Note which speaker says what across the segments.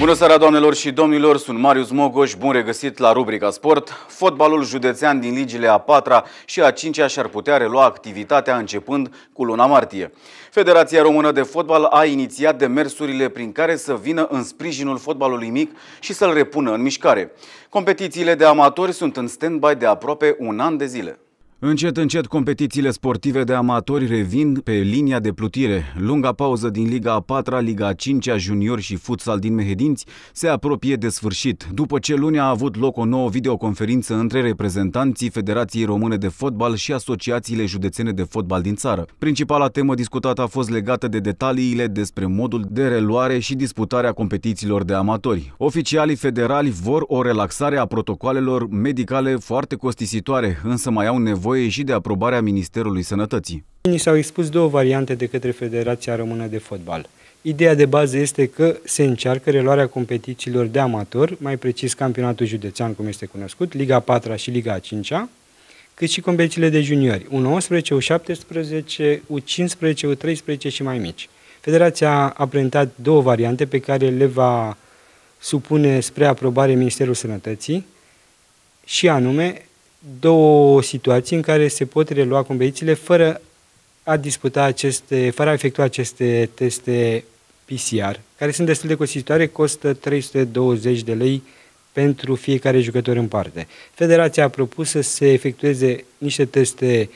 Speaker 1: Bună seara, doamnelor și domnilor! Sunt Marius Mogoș, bun regăsit la rubrica Sport. Fotbalul județean din ligile a patra și a cincea și-ar putea relua activitatea începând cu luna martie. Federația Română de Fotbal a inițiat demersurile prin care să vină în sprijinul fotbalului mic și să-l repună în mișcare. Competițiile de amatori sunt în stand-by de aproape un an de zile. Încet, încet, competițiile sportive de amatori revin pe linia de plutire. Lunga pauză din Liga a 4 Liga a 5 junior și futsal din Mehedinți se apropie de sfârșit. După ce luni a avut loc o nouă videoconferință între reprezentanții Federației Române de Fotbal și asociațiile județene de fotbal din țară. Principala temă discutată a fost legată de detaliile despre modul de reluare și disputarea competițiilor de amatori. Oficialii federali vor o relaxare a protocoalelor medicale foarte costisitoare, însă mai au nevoie nevoie și de aprobarea Ministerului Sănătății.
Speaker 2: Ni s-au expus două variante de către Federația Română de Fotbal. Ideea de bază este că se încearcă reluarea competițiilor de amator, mai precis campionatul județean, cum este cunoscut, Liga 4 și Liga 5 cât și competițiile de juniori, U19, U17, U15, U13 și mai mici. Federația a prezentat două variante pe care le va supune spre aprobare Ministerul Sănătății, și anume două situații în care se pot relua competițiile fără a disputa aceste, fără a efectua aceste teste PCR, care sunt destul de costisitoare, costă 320 de lei pentru fiecare jucător în parte. Federația a propus să se efectueze niște teste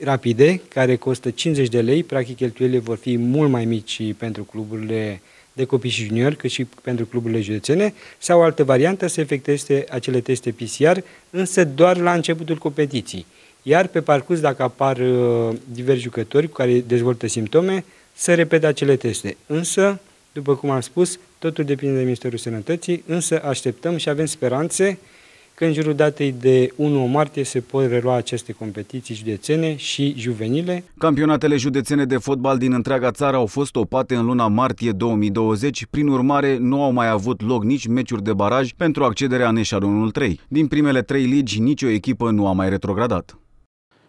Speaker 2: rapide, care costă 50 de lei, practic cheltuielile vor fi mult mai mici pentru cluburile uh, de copii și juniori, cât și pentru cluburile județene, sau altă variantă să efectueze acele teste PCR, însă doar la începutul competiției. Iar pe parcurs, dacă apar uh, diversi jucători care dezvoltă simptome, să repete acele teste. Însă, după cum am spus, totul depinde de Ministerul Sănătății, însă așteptăm și avem speranțe că în jurul datei de 1 martie se pot relua aceste competiții județene și juvenile.
Speaker 1: Campionatele județene de fotbal din întreaga țară au fost opate în luna martie 2020, prin urmare nu au mai avut loc nici meciuri de baraj pentru accederea în eșalonul 3. Din primele trei ligi, nicio echipă nu a mai retrogradat.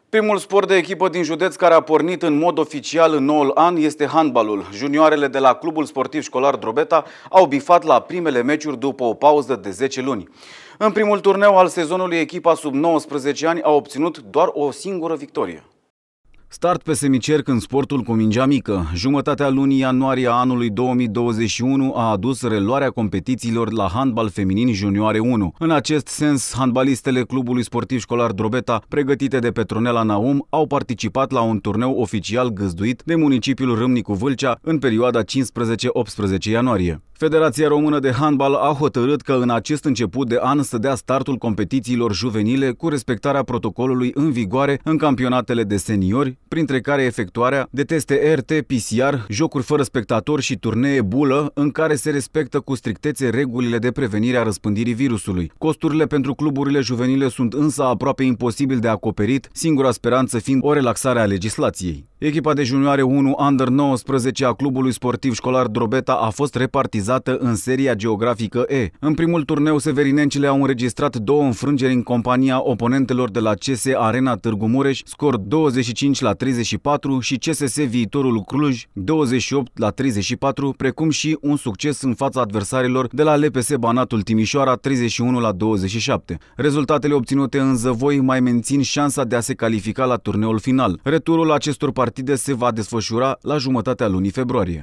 Speaker 1: Primul sport de echipă din județ care a pornit în mod oficial în noul an este handbalul. Junioarele de la Clubul Sportiv Școlar Drobeta au bifat la primele meciuri după o pauză de 10 luni. În primul turneu al sezonului, echipa sub 19 ani a obținut doar o singură victorie. Start pe semicerc în sportul cu mingea mică. Jumătatea lunii ianuarie a anului 2021 a adus reluarea competițiilor la handbal feminin junioare 1. În acest sens, handbalistele clubului sportiv școlar Drobeta, pregătite de Petronela Naum, au participat la un turneu oficial găzduit de municipiul Râmnicu Vâlcea în perioada 15-18 ianuarie. Federația Română de Handbal a hotărât că în acest început de an să dea startul competițiilor juvenile cu respectarea protocolului în vigoare în campionatele de seniori, printre care efectuarea de teste RT-PCR, jocuri fără spectatori și turnee bulă, în care se respectă cu strictețe regulile de prevenire a răspândirii virusului. Costurile pentru cluburile juvenile sunt însă aproape imposibil de acoperit, singura speranță fiind o relaxare a legislației. Echipa de junioare 1 Under-19 a clubului sportiv școlar Drobeta a fost repartizată în seria geografică E. În primul turneu, severinencile au înregistrat două înfrângeri în compania oponentelor de la CS Arena Târgu Mureș, scor 25 la 34 și CSS Viitorul Cluj 28 la 34, precum și un succes în fața adversarilor de la LPS Banatul Timișoara 31 la 27. Rezultatele obținute în Zăvoi mai mențin șansa de a se califica la turneul final. Returul acestor partide se va desfășura la jumătatea lunii februarie.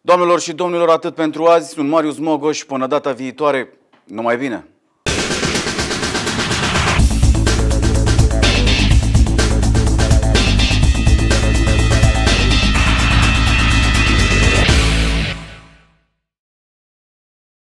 Speaker 1: Doamnelor și domnilor, atât pentru azi. Sunt Marius Mogoș. Până data viitoare, numai bine!